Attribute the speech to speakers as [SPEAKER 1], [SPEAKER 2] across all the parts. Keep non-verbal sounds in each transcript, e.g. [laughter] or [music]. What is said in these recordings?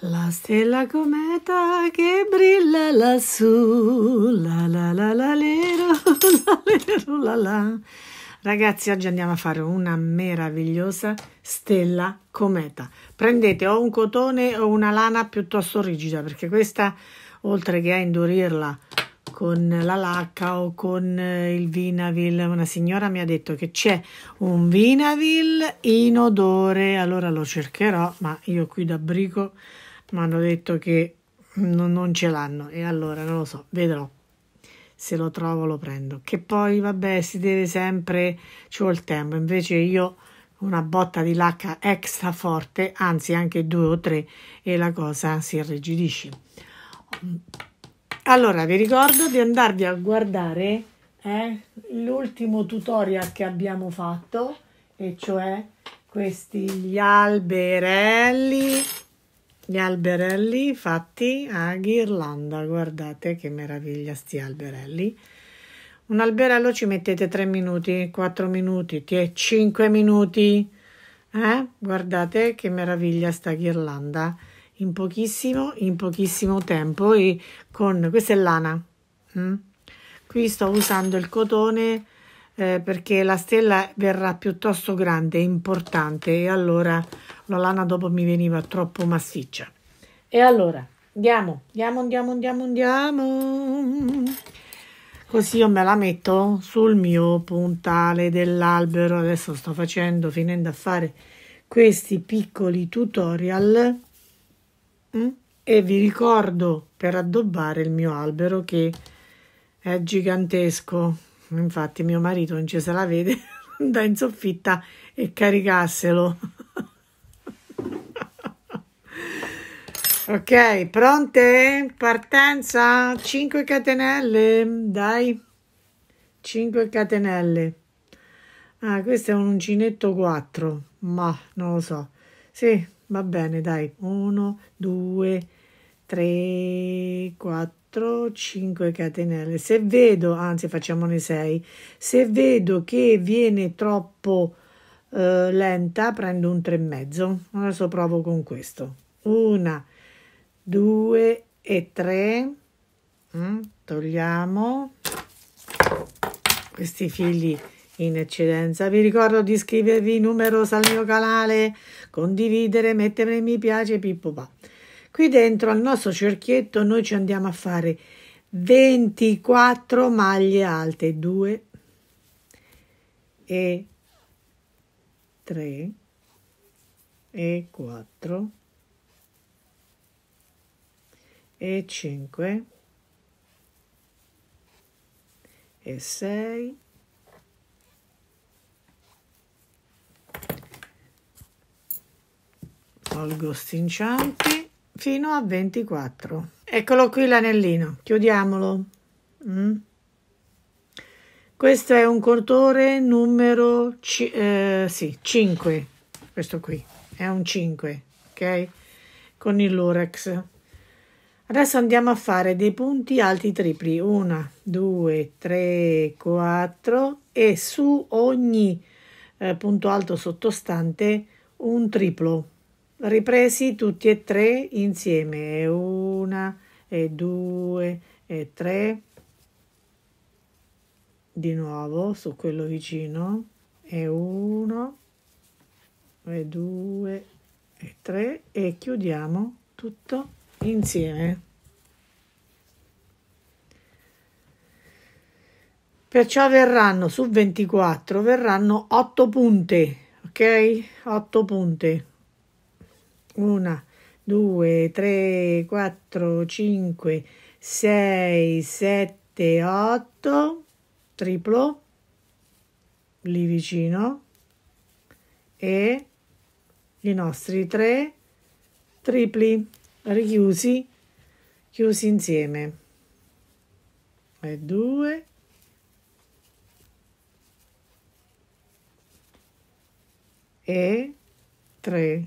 [SPEAKER 1] La stella cometa che brilla lassù, la la la la lero, [laughs] la la la. Ragazzi, oggi andiamo a fare una meravigliosa stella cometa. Prendete o un cotone o una lana piuttosto rigida, perché questa, oltre che a indurirla con la lacca o con eh, il vinavil, una signora mi ha detto che c'è un vinavil in odore, allora lo cercherò, ma io qui da brico mi hanno detto che non, non ce l'hanno e allora non lo so, vedrò se lo trovo lo prendo. Che poi vabbè si deve sempre, ci vuole il tempo, invece io una botta di lacca extra forte, anzi anche due o tre e la cosa si irrigidisce. Allora vi ricordo di andarvi a guardare eh, l'ultimo tutorial che abbiamo fatto e cioè questi gli alberelli gli alberelli fatti a ghirlanda, guardate che meraviglia sti alberelli. Un alberello ci mettete 3 minuti, 4 minuti, 5 minuti. Eh? Guardate che meraviglia sta ghirlanda in pochissimo, in pochissimo tempo e con questa è lana. Mm? Qui sto usando il cotone eh, perché la stella verrà piuttosto grande e importante e allora la lana dopo mi veniva troppo massiccia. E allora andiamo, andiamo, andiamo, andiamo, andiamo. Così io me la metto sul mio puntale dell'albero. Adesso sto facendo, finendo a fare questi piccoli tutorial. Mm? E vi ricordo per addobbare il mio albero che è gigantesco. Infatti mio marito non ci se la vede, andare [laughs] in soffitta e caricarselo. [laughs] ok, pronte? Partenza? 5 catenelle, dai. 5 catenelle. Ah, questo è un uncinetto 4, ma non lo so. Sì, va bene, dai. 1, 2, 3, 4. 4, 5 catenelle. Se vedo, anzi facciamone 6, se vedo che viene troppo eh, lenta prendo un e mezzo. Adesso provo con questo. 1, 2 e 3. Mm, togliamo questi fili in eccedenza. Vi ricordo di iscrivervi numeroso al mio canale, condividere, mettere mi piace, pippo pa. Qui dentro al nostro cerchietto noi ci andiamo a fare 24 maglie alte, 2 e 3 e 4 e 5 e 6 tolgo stincianti fino a 24 eccolo qui l'anellino chiudiamolo mm. questo è un cortore numero eh, sì, 5 questo qui è un 5 ok con il lurex adesso andiamo a fare dei punti alti tripli 1 2 3 4 e su ogni eh, punto alto sottostante un triplo ripresi tutti e tre insieme e una e due e tre di nuovo su quello vicino e uno e due e tre e chiudiamo tutto insieme perciò verranno su 24 verranno 8 punte ok 8 punte 1, 2, 3, 4, 5, 6, 7, 8, triplo, lì vicino, e i nostri tre tripli richiusi, chiusi insieme. E due, e tre.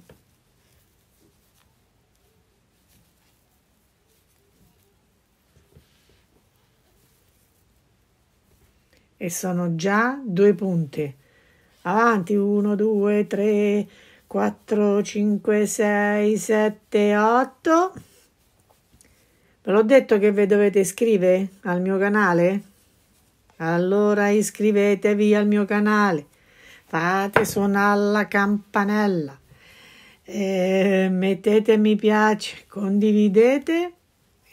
[SPEAKER 1] e sono già due punte. Avanti, 1, 2, 3, 4, 5, 6, 7, 8. Ve l'ho detto che vi dovete iscrivere al mio canale? Allora iscrivetevi al mio canale, fate suonare la campanella, e eh, mettete mi piace, condividete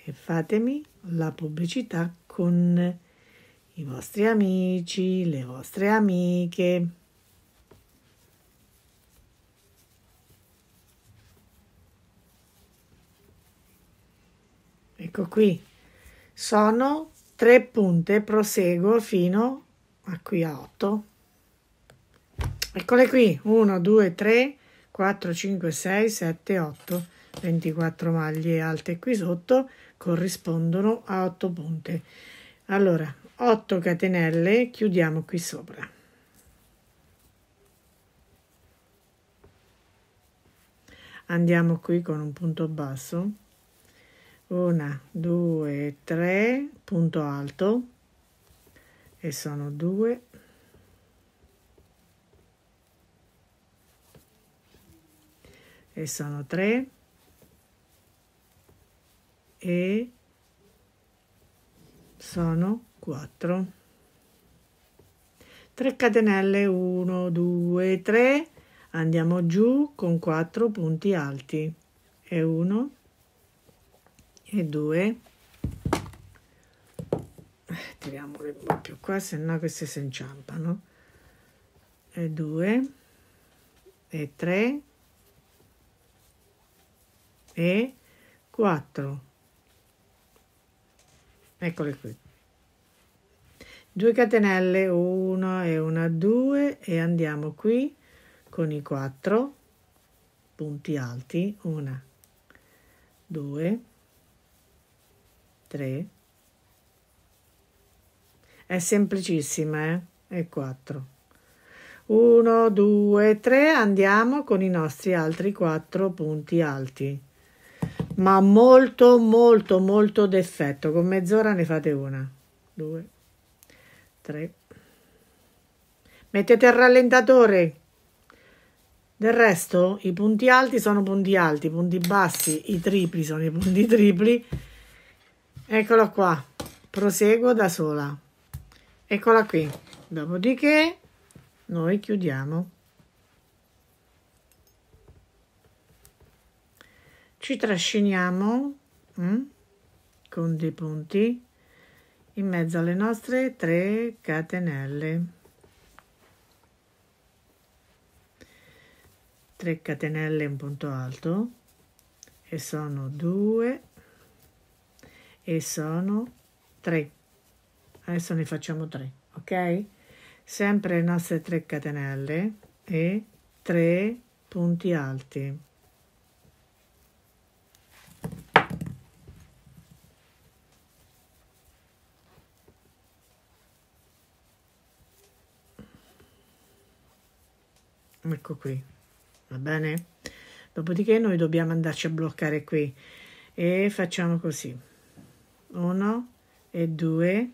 [SPEAKER 1] e fatemi la pubblicità con i vostri amici, le vostre amiche. Ecco qui, sono tre punte, proseguo fino a qui a 8. Eccole qui, 1, 2, 3, 4, 5, 6, 7, 8, 24 maglie alte qui sotto corrispondono a 8 punte. Allora, 8 catenelle chiudiamo qui sopra andiamo qui con un punto basso una due tre punto alto e sono due e sono tre e sono 4 3 catenelle 1 2 3 andiamo giù con 4 punti alti e 1 e 2 tiriamole un po' più qua se no queste si inciampano e 2 e 3 e 4 eccole qui 2 catenelle 1 e 1 2 e andiamo qui con i 4 punti alti 1 2 3 è semplicissima eh? e 4 1 2 3 andiamo con i nostri altri 4 punti alti ma molto molto molto d'effetto con mezz'ora ne fate una 2 3 mettete il rallentatore del resto i punti alti sono punti alti i punti bassi i tripli sono i punti [laughs] tripli eccolo qua proseguo da sola eccola qui dopodiché noi chiudiamo ci trasciniamo mm, con dei punti in mezzo alle nostre tre catenelle. 3 catenelle in punto alto e sono 2 e sono 3 adesso ne facciamo 3 ok sempre le nostre 3 catenelle e 3 punti alti ecco qui va bene dopodiché noi dobbiamo andarci a bloccare qui e facciamo così uno e due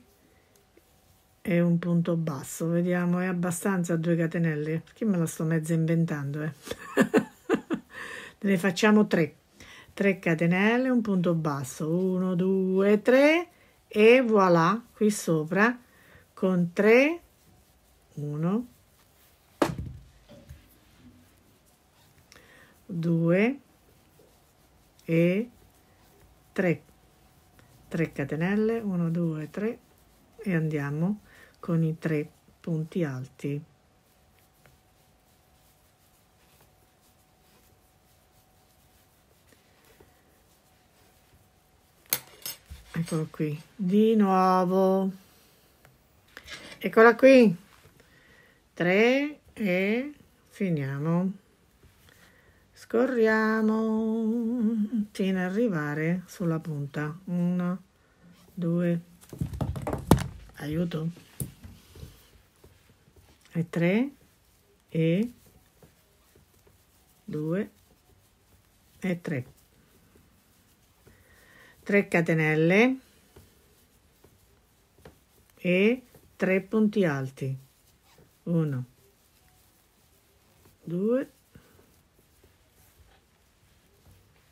[SPEAKER 1] e un punto basso vediamo è abbastanza due catenelle che me la sto mezzo inventando eh? [laughs] ne facciamo 3 3 catenelle un punto basso 1 2 3 e voilà qui sopra con 3 1 2 e 3 3 catenelle 1 2 3 e andiamo con i tre punti alti eccolo qui di nuovo eccola qui 3 e finiamo scorriamo fino ad arrivare sulla punta. Uno, due, aiuto. E tre, e due, e tre. 3 catenelle e 3 punti alti 1 2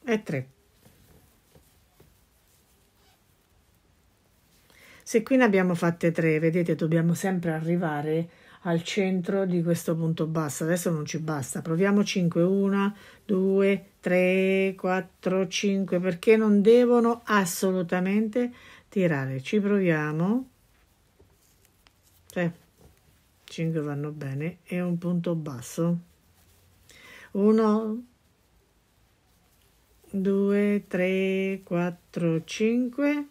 [SPEAKER 1] e 3. Se qui ne abbiamo fatte 3, vedete, dobbiamo sempre arrivare al centro di questo punto basso. Adesso non ci basta. Proviamo 5, 1, 2, 3, 4, 5, perché non devono assolutamente tirare. Ci proviamo. Cioè, 5 vanno bene e un punto basso. 1, 2, 3, 4, 5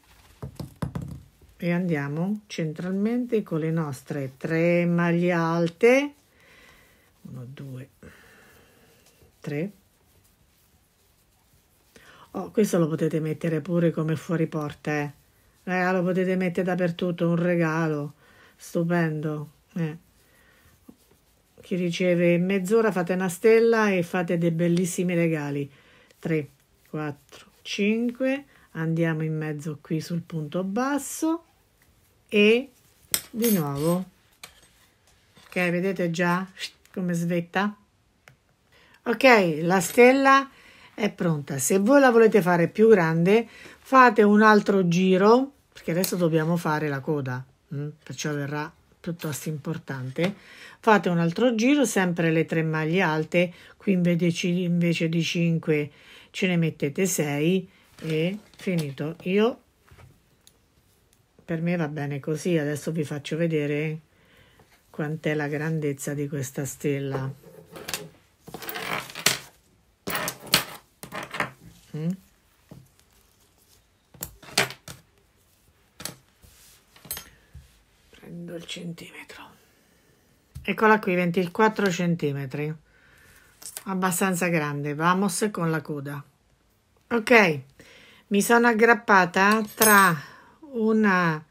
[SPEAKER 1] e andiamo centralmente con le nostre 3 maglie alte 1, 2, 3 oh, questo lo potete mettere pure come fuori porta eh. Eh, lo potete mettere dappertutto un regalo stupendo eh. chi riceve mezz'ora fate una stella e fate dei bellissimi regali 3 4, 5, andiamo in mezzo qui sul punto basso e di nuovo. Ok, vedete già come svetta? Ok, la stella è pronta. Se voi la volete fare più grande, fate un altro giro, perché adesso dobbiamo fare la coda, mm? perciò verrà piuttosto importante. Fate un altro giro, sempre le tre maglie alte, qui invece di 5 ce ne mettete 6 e finito io per me va bene così adesso vi faccio vedere quant'è la grandezza di questa stella mm? prendo il centimetro eccola qui 24 centimetri abbastanza grande. Vamos con la coda. Ok, mi sono aggrappata tra una,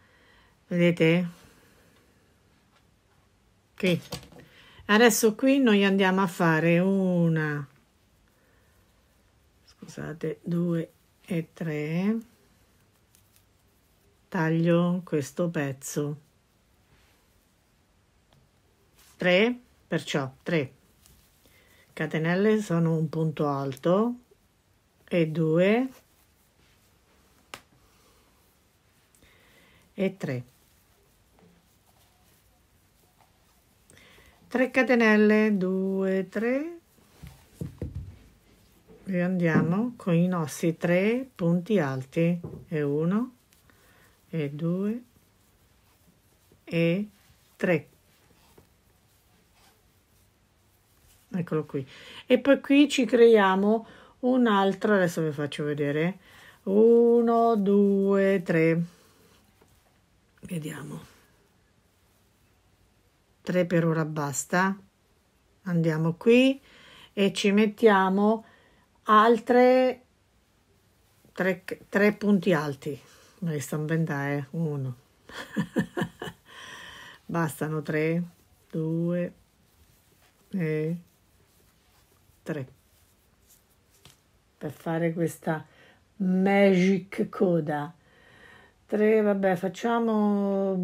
[SPEAKER 1] vedete? Ok, adesso qui noi andiamo a fare una, scusate, due e tre. Taglio questo pezzo. 3, perciò 3 catenelle sono un punto alto e 2 e 3 3 catenelle 2 3 e andiamo con i nostri tre punti alti e 1 e 2 e 3 eccolo qui e poi qui ci creiamo un altro adesso vi faccio vedere 1 2 3 vediamo 3 per ora basta andiamo qui e ci mettiamo altre 3, 3 punti alti ma li sto inventando 1 eh. [laughs] bastano 3 2 e 3 per fare questa magic coda 3 vabbè facciamo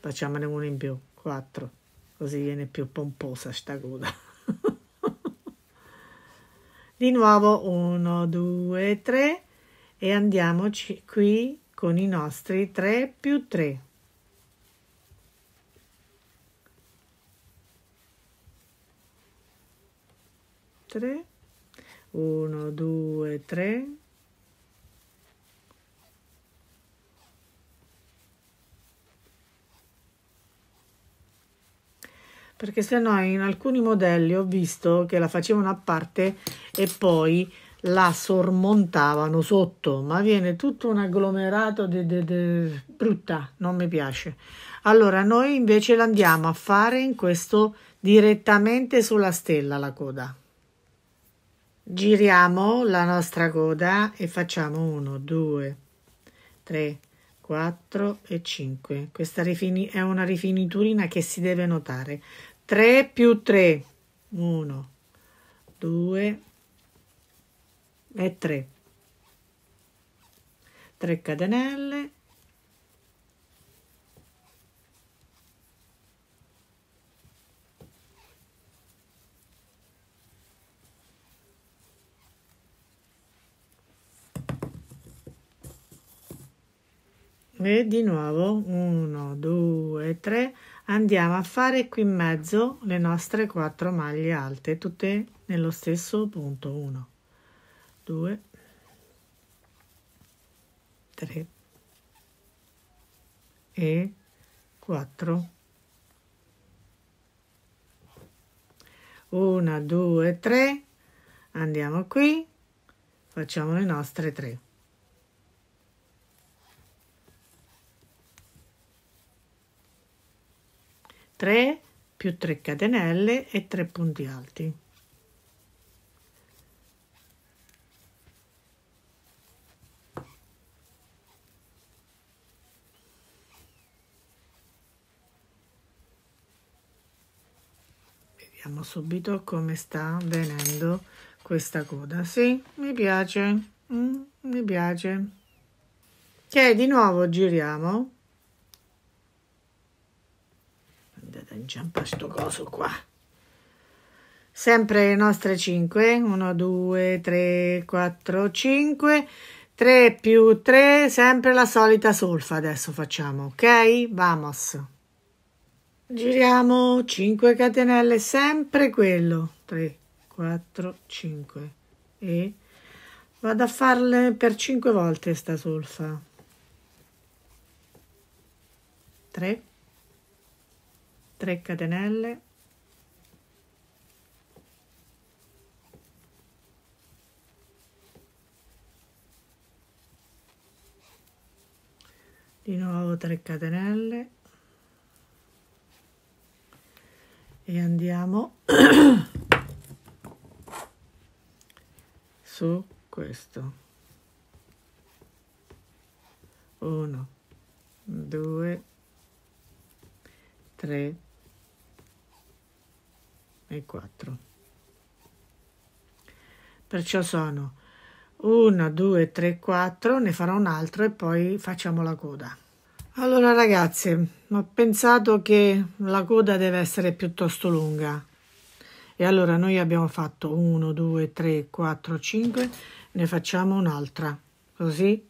[SPEAKER 1] facciamone uno in più 4 così viene più pomposa sta coda di nuovo 1 2 3 e andiamoci qui con i nostri 3 più 3 3 1 2 3 perché se no in alcuni modelli ho visto che la facevano a parte e poi la sormontavano sotto ma viene tutto un agglomerato di, di, di brutta non mi piace allora noi invece l'andiamo a fare in questo direttamente sulla stella la coda Giriamo la nostra coda e facciamo 1, 2, 3, 4 e 5. Questa è una rifiniturina che si deve notare. 3 più 3, 1, 2 e 3. 3 catenelle e di nuovo 1 2 3 andiamo a fare qui in mezzo le nostre quattro maglie alte tutte nello stesso punto 1 2 3 e 4 1 2 3 andiamo qui facciamo le nostre 3 3 più 3 catenelle e 3 punti alti. Vediamo subito come sta venendo questa coda. Sì, mi piace, mm, mi piace. Che di nuovo giriamo inciampa sto coso qua sempre le nostre 5 1 2 3 4 5 3 più 3 sempre la solita solfa adesso facciamo ok vamos giriamo 5 catenelle sempre quello 3 4 5 e vado a farle per 5 volte sta solfa 3 3 catenelle di nuovo 3 catenelle e andiamo [coughs] su questo 1 2 3 e 4. Perciò sono 1, 2, 3, 4, ne farò un altro e poi facciamo la coda. Allora ragazze, ho pensato che la coda deve essere piuttosto lunga. E allora noi abbiamo fatto 1, 2, 3, 4, 5, ne facciamo un'altra. Così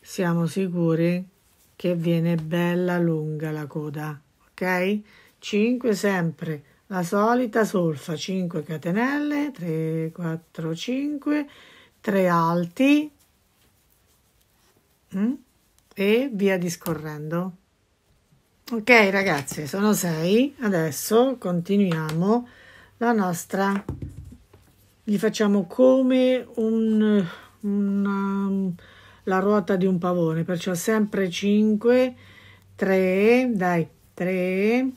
[SPEAKER 1] siamo sicuri che viene bella lunga la coda. Ok? 5 sempre la solita solfa 5 catenelle 3 4 5 3 alti mm, e via discorrendo ok ragazze sono 6 adesso continuiamo la nostra gli facciamo come un, una, um, la ruota di un pavone perciò sempre 5 3 dai 3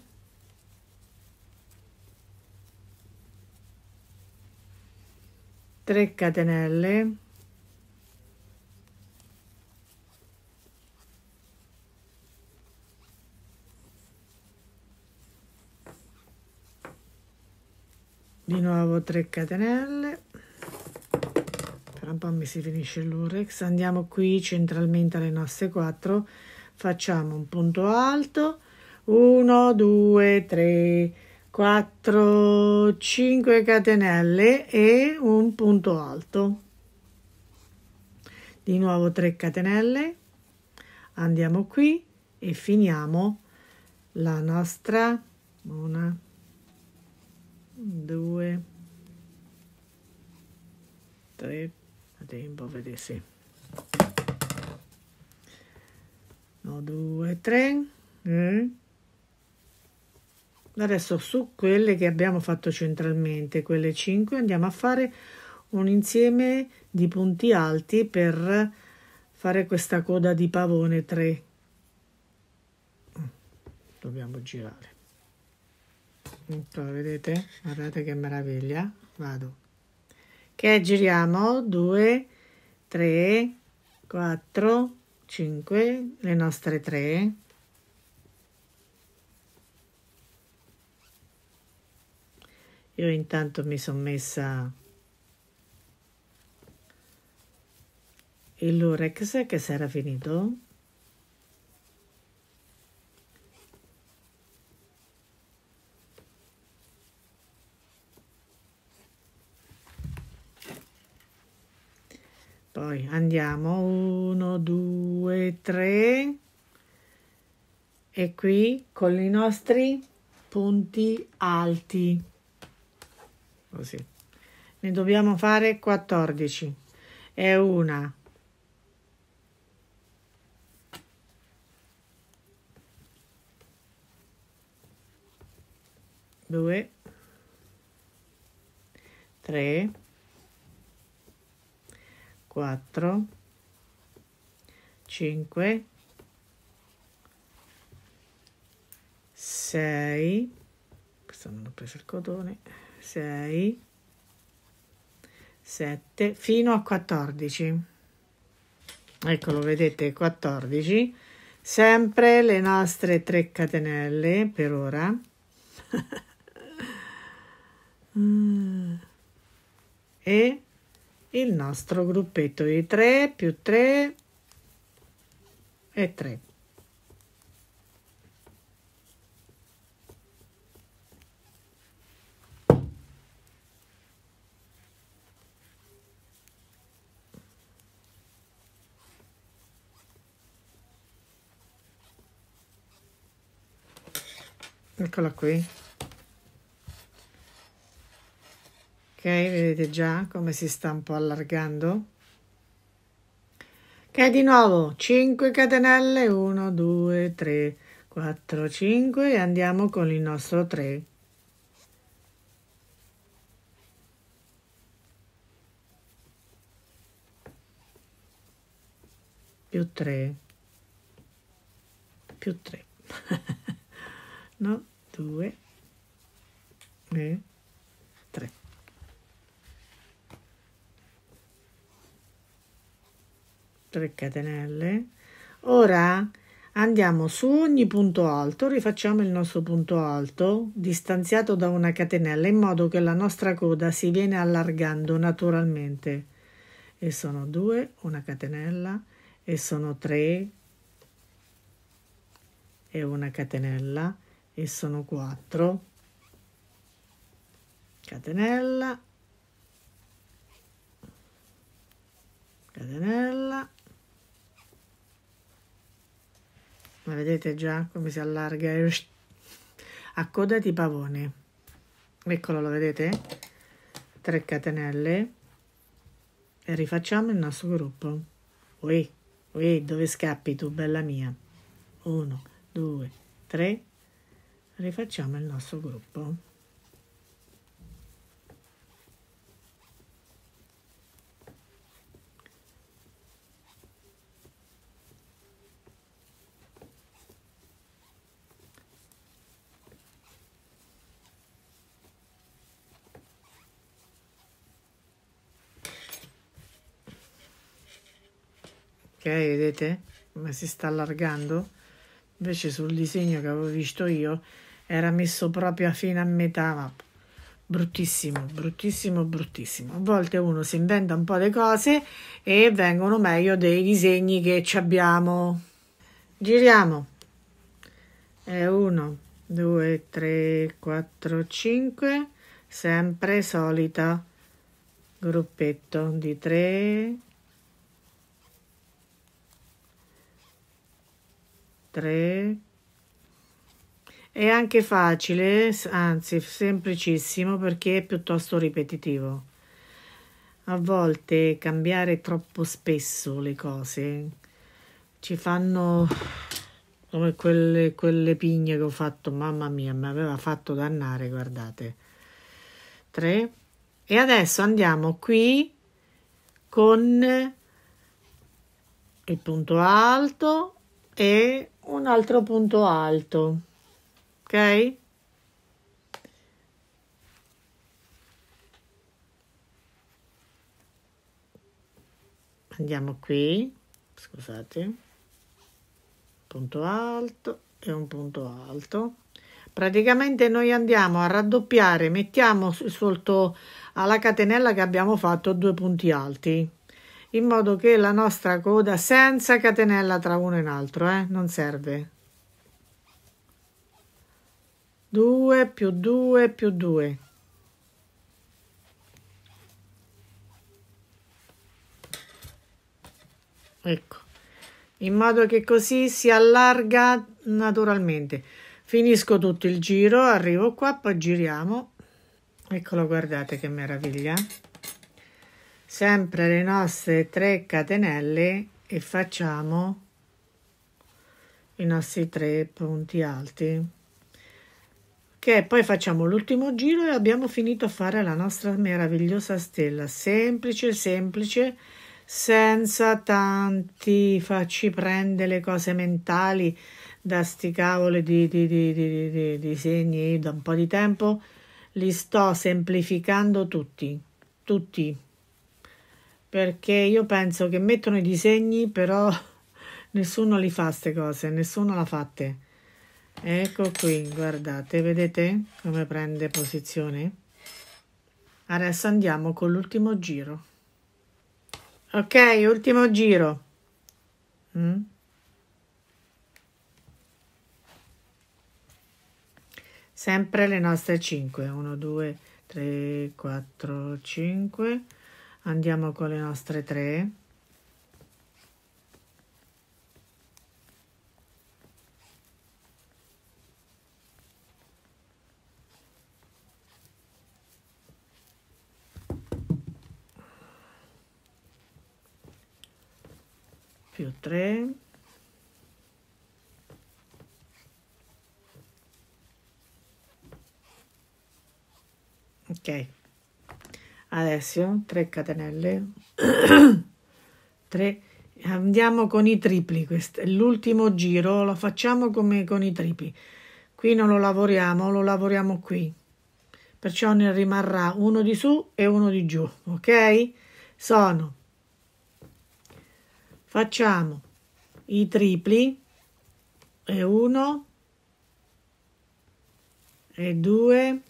[SPEAKER 1] 3 catenelle di nuovo 3 catenelle tra un po' mi si finisce l'urex andiamo qui centralmente alle nostre 4 facciamo un punto alto 1 2 3 4 5 catenelle e un punto alto di nuovo 3 catenelle andiamo qui e finiamo la nostra una 2 3 a tempo po' sì. se no 2 3 mm. Adesso su quelle che abbiamo fatto centralmente, quelle 5, andiamo a fare un insieme di punti alti per fare questa coda di pavone 3. Dobbiamo girare. Ecco, vedete? Guardate che meraviglia. Vado. Che giriamo 2, 3, 4, 5, le nostre 3. Io intanto mi sono messa il Lurex che si era finito. Poi andiamo uno, due, tre. e qui con i nostri punti alti così. Ne dobbiamo fare 14. È una. Due. Tre. Quattro. Cinque. Sei. Questo non ho preso il cotone. 6, 7 fino a 14. Eccolo, vedete 14. Sempre le nostre 3 catenelle per ora. [laughs] Mm. e il nostro gruppetto di 3 più 3 e 3. eccola qui ok vedete già come si sta un po' allargando ok di nuovo 5 catenelle 1 2 3 4 5 e andiamo con il nostro 3 più 3 più 3 [laughs] no 2 e 3. Tre catenelle. Ora andiamo su ogni punto alto, rifacciamo il nostro punto alto distanziato da una catenella in modo che la nostra coda si viene allargando naturalmente. E sono 2, una catenella e sono 3 e una catenella e sono 4 catenella catenella ma vedete già come si allarga a coda di pavone eccolo lo vedete 3 catenelle e rifacciamo il nostro gruppo ui ui dove scappi tu bella mia 1 2 3 rifacciamo il nostro gruppo ok vedete come si sta allargando invece sul disegno che avevo visto io era messo proprio a fine a metà, ma bruttissimo, bruttissimo, bruttissimo. A volte uno si inventa un po' le cose e vengono meglio dei disegni che ci abbiamo. Giriamo. È 1, 2, 3, 4, 5, sempre solita gruppetto di 3 3 è anche facile, anzi semplicissimo perché è piuttosto ripetitivo. A volte cambiare troppo spesso le cose ci fanno come quelle, quelle pigne che ho fatto, mamma mia, mi aveva fatto dannare, guardate. 3. E adesso andiamo qui con il punto alto e un altro punto alto ok? Andiamo qui, scusate, punto alto e un punto alto. Praticamente noi andiamo a raddoppiare, mettiamo sotto alla catenella che abbiamo fatto due punti alti in modo che la nostra coda senza catenella tra uno e l'altro, eh, non serve, 2 più 2 più 2. Ecco, in modo che così si allarga naturalmente. Finisco tutto il giro, arrivo qua, poi giriamo. Eccolo, guardate che meraviglia. Sempre le nostre 3 catenelle e facciamo i nostri tre punti alti che poi facciamo l'ultimo giro e abbiamo finito a fare la nostra meravigliosa stella semplice semplice senza tanti facci prendere le cose mentali da sti cavoli di, di, di, di, disegni da un po' di tempo li sto semplificando tutti tutti perché io penso che mettono i disegni però [laughs] nessuno li fa queste cose nessuno l'ha fatte ecco qui guardate vedete come prende posizione adesso andiamo con l'ultimo giro ok ultimo giro mm. sempre le nostre 5 1 2 3 4 5 andiamo con le nostre 3 più 3 ok adesso 3 catenelle 3 andiamo con i tripli questo l'ultimo giro lo facciamo come con i tripli qui non lo lavoriamo lo lavoriamo qui perciò ne rimarrà uno di su e uno di giù ok sono Facciamo i tripli e 1 e 2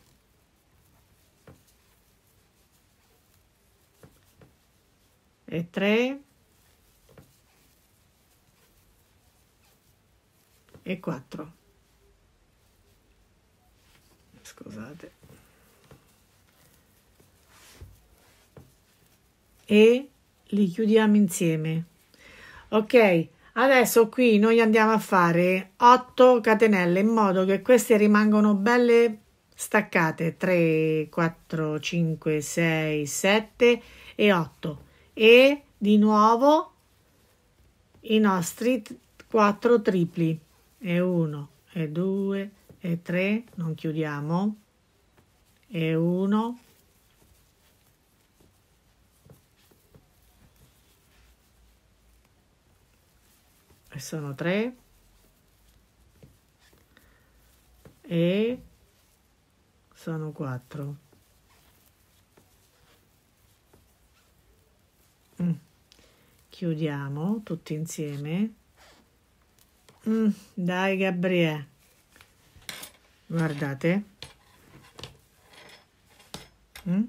[SPEAKER 1] e 3 e 4 scusate e li chiudiamo insieme ok adesso qui noi andiamo a fare 8 catenelle in modo che queste rimangono belle staccate 3 4 5 6 7 e 8 e di nuovo i nostri 4 tripli e 1 e 2 e 3 non chiudiamo e 1 sono 3 e sono 4 mm. chiudiamo tutti insieme mm. dai Gabriele guardate mm.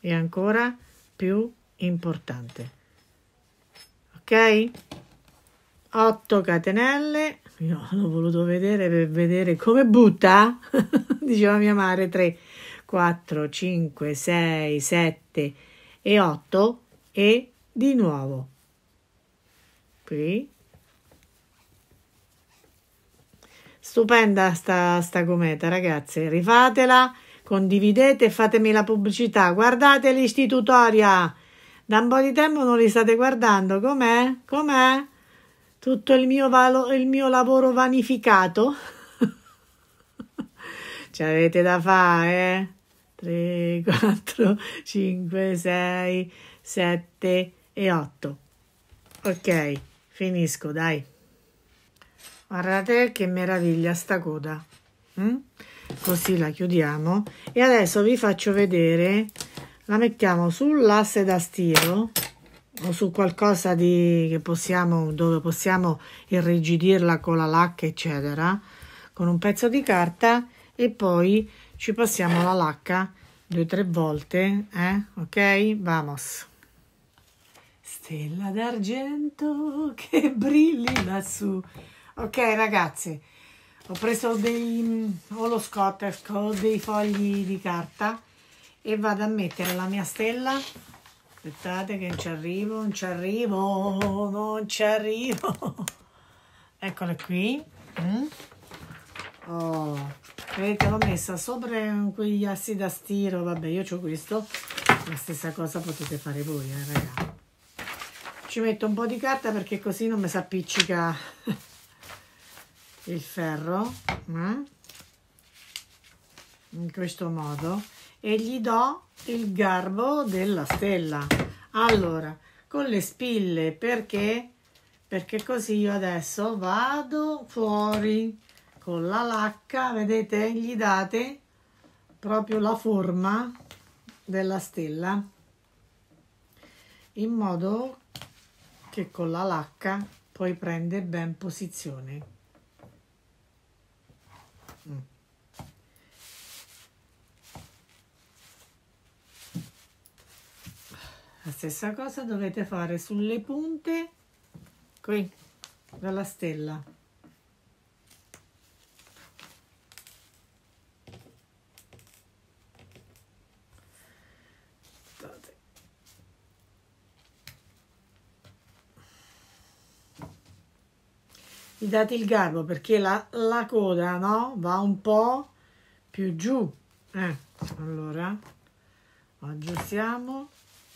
[SPEAKER 1] e ancora più importante ok 8 catenelle io l'ho voluto vedere per vedere come butta [laughs] diceva mia madre 3 4 5 6 7 e 8 e di nuovo qui stupenda sta, sta cometa ragazze rifatela condividete fatemi la pubblicità guardate l'istitutoria da un po' di tempo non li state guardando com'è com'è tutto il mio, valo, il mio lavoro vanificato? [laughs] Ci avete da fare? 3, 4, 5, 6, 7 e 8. Ok, finisco, dai. Guardate che meraviglia sta coda. Mm? Così la chiudiamo. E adesso vi faccio vedere, la mettiamo sull'asse da stiro o su qualcosa di, che possiamo, dove possiamo irrigidirla con la lacca, eccetera, con un pezzo di carta e poi ci passiamo la lacca due o tre volte, eh? ok? Vamos. Stella d'argento che brilli lassù. Ok ragazzi, ho preso dei, ho lo scottex, ho dei fogli di carta e vado a mettere la mia stella Aspettate che non ci arrivo, non ci arrivo, non ci arrivo. [laughs] Eccole qui. Mm? Oh, vedete, l'ho messa sopra quegli assi da stiro. Vabbè, io ho questo. La stessa cosa potete fare voi, eh, raga. Ci metto un po' di carta perché così non mi si appiccica [laughs] il ferro. Mm. In questo modo e gli do il garbo della stella. Allora, con le spille perché? Perché così io adesso vado fuori con la lacca, vedete? Gli date proprio la forma della stella in modo che con la lacca poi prende ben posizione. la stessa cosa dovete fare sulle punte qui dalla stella Vi date il garbo perché la, la coda no va un po più giù eh, allora aggiustiamo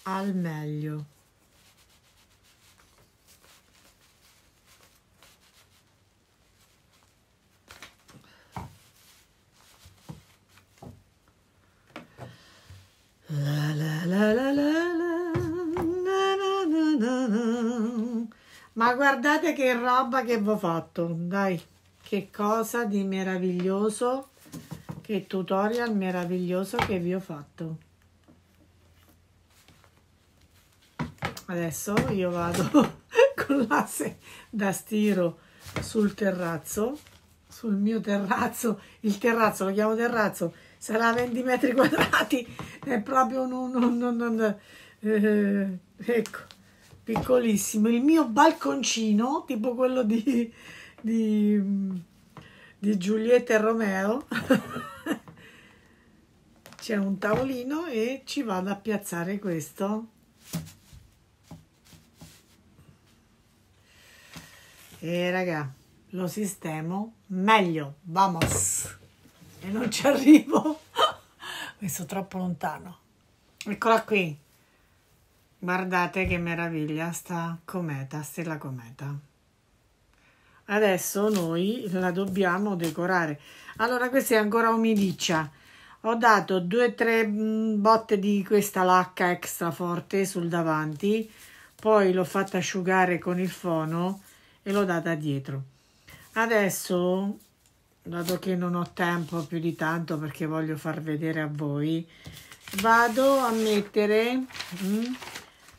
[SPEAKER 1] al meglio. Ma guardate che roba che vi ho fatto, dai, che cosa di meraviglioso, che tutorial meraviglioso che vi ho fatto. Adesso io vado [laughs] con l'asse da stiro sul terrazzo, sul mio terrazzo, il terrazzo, lo chiamo terrazzo, sarà 20 metri quadrati, è proprio un... un, un, un eh, ecco, piccolissimo, il mio balconcino, tipo quello di, di, di Giulietta e Romeo. [laughs] C'è un tavolino e ci vado a piazzare questo. E raga, lo sistemo meglio. Vamos! E non ci arrivo. Questo [laughs] troppo lontano. Eccola qui. Guardate che meraviglia sta cometa, stella cometa. Adesso noi la dobbiamo decorare. Allora questa è ancora umidiccia. Ho dato due o tre mm, botte di questa lacca extra forte sul davanti, poi l'ho fatta asciugare con il fono e l'ho data dietro adesso dato che non ho tempo più di tanto perché voglio far vedere a voi vado a mettere mm,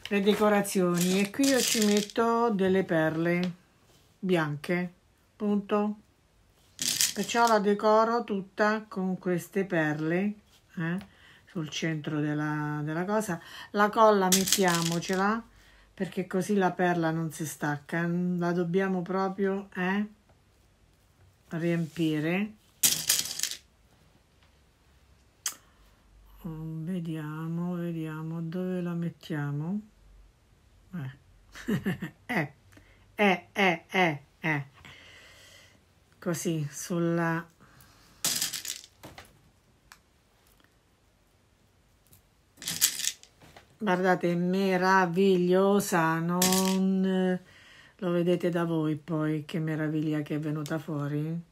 [SPEAKER 1] le decorazioni e qui io ci metto delle perle bianche punto perciò la decoro tutta con queste perle eh, sul centro della, della cosa la colla mettiamocela perché così la perla non si stacca, la dobbiamo proprio eh, riempire. Oh, vediamo, vediamo dove la mettiamo. Eh. [laughs] eh, eh, eh, eh, eh. Così sulla guardate, meravigliosa, non eh, lo vedete da voi poi che meraviglia che è venuta fuori.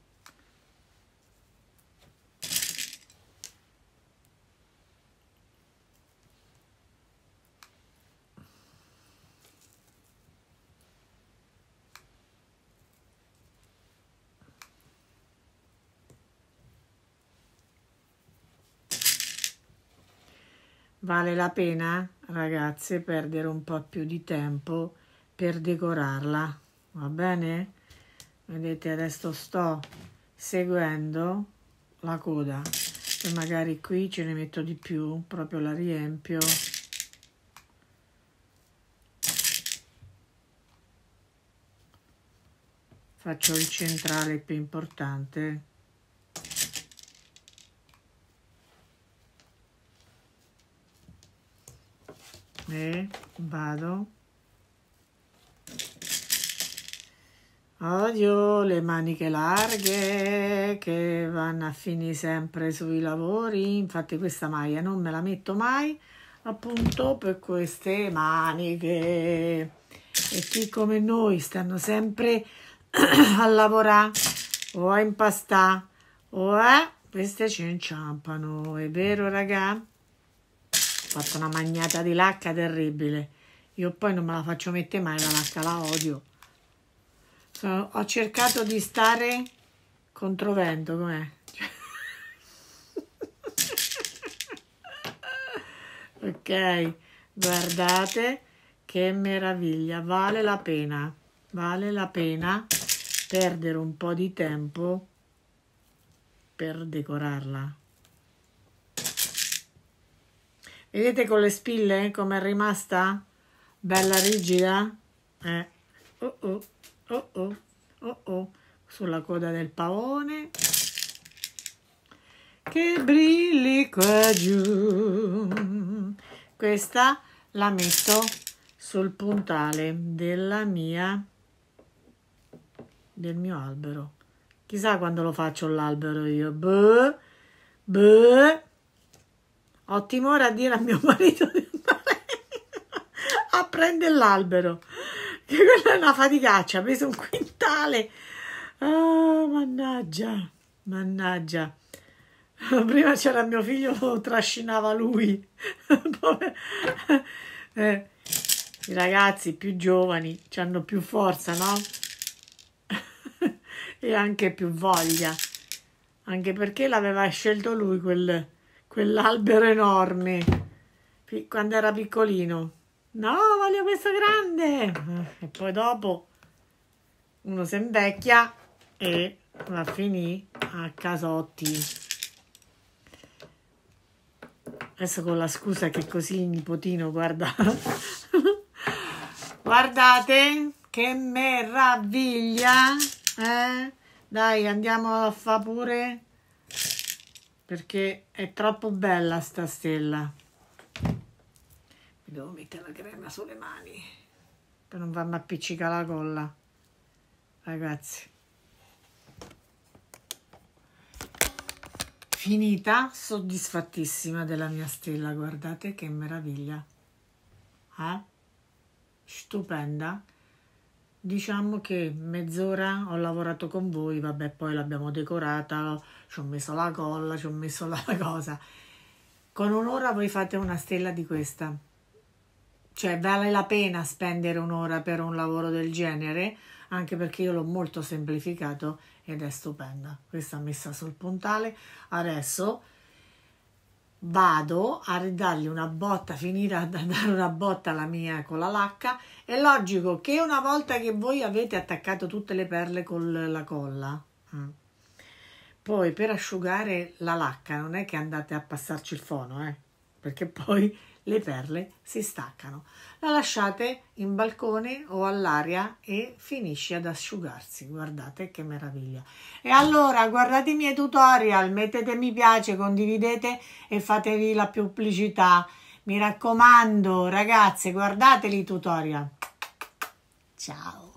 [SPEAKER 1] Vale la pena, ragazze, perdere un po' più di tempo per decorarla, va bene? Vedete, adesso sto seguendo la coda e magari qui ce ne metto di più, proprio la riempio. Faccio il centrale più importante. e vado odio le maniche larghe che vanno a finire sempre sui lavori infatti questa maglia non me la metto mai appunto per queste maniche e chi come noi stanno sempre [clears throat] a lavorare o a impastare o a eh, queste ci inciampano è vero ragazzi ho fatto una magnata di lacca terribile. Io poi non me la faccio mettere mai, la lacca la odio. Sono, ho cercato di stare controvento, com'è? [laughs] ok, guardate che meraviglia, vale la pena, vale la pena perdere un po' di tempo per decorarla. Vedete con le spille come è rimasta? Bella rigida? Eh. Oh oh, oh oh, oh oh, sulla coda del pavone. Che brilli qua giù. Questa la metto sul puntale della mia del mio albero. Chissà quando lo faccio l'albero io. Buh, buh. Ho timore a dire a mio [laughs] marito di andare a prendere l'albero. Che quella è una faticaccia, ha preso un quintale. Oh, mannaggia, mannaggia. Prima c'era mio figlio, lo trascinava lui. [laughs] Eh, I ragazzi più giovani hanno più forza, no? [laughs] e anche più voglia. Anche perché l'aveva scelto lui quel quell'albero enorme quando era piccolino. No, voglio questo grande. Eh, e poi dopo uno si invecchia e va a finire a casotti. Adesso con la scusa che così il nipotino guarda. [laughs] Guardate che meraviglia. Eh? Dai, andiamo a fare pure perché è troppo bella sta stella. Mi devo mettere la crema sulle mani per non farmi appiccicare la colla, ragazzi. Finita, soddisfattissima della mia stella, guardate che meraviglia. Eh? Stupenda. Diciamo che mezz'ora ho lavorato con voi, vabbè, poi l'abbiamo decorata, ci ho messo la colla, ci ho messo [laughs] la cosa. Con un'ora voi fate una stella di questa. Cioè, vale la pena spendere un'ora per un lavoro del genere, anche perché io l'ho molto semplificato ed è stupenda. Questa messa sul puntale. Adesso vado a ridargli una botta, finire a [laughs] dare una botta alla mia con la lacca, è logico che una volta che voi avete attaccato tutte le perle con la colla, mm, poi per asciugare la lacca non è che andate a passarci il fono, eh, perché poi le perle si staccano. La lasciate in balcone o all'aria e finisce ad asciugarsi. Guardate che meraviglia. E allora guardate i miei tutorial, mettete mi piace, condividete e fatevi la pubblicità. Mi raccomando ragazze, guardateli i tutorial. Ciao.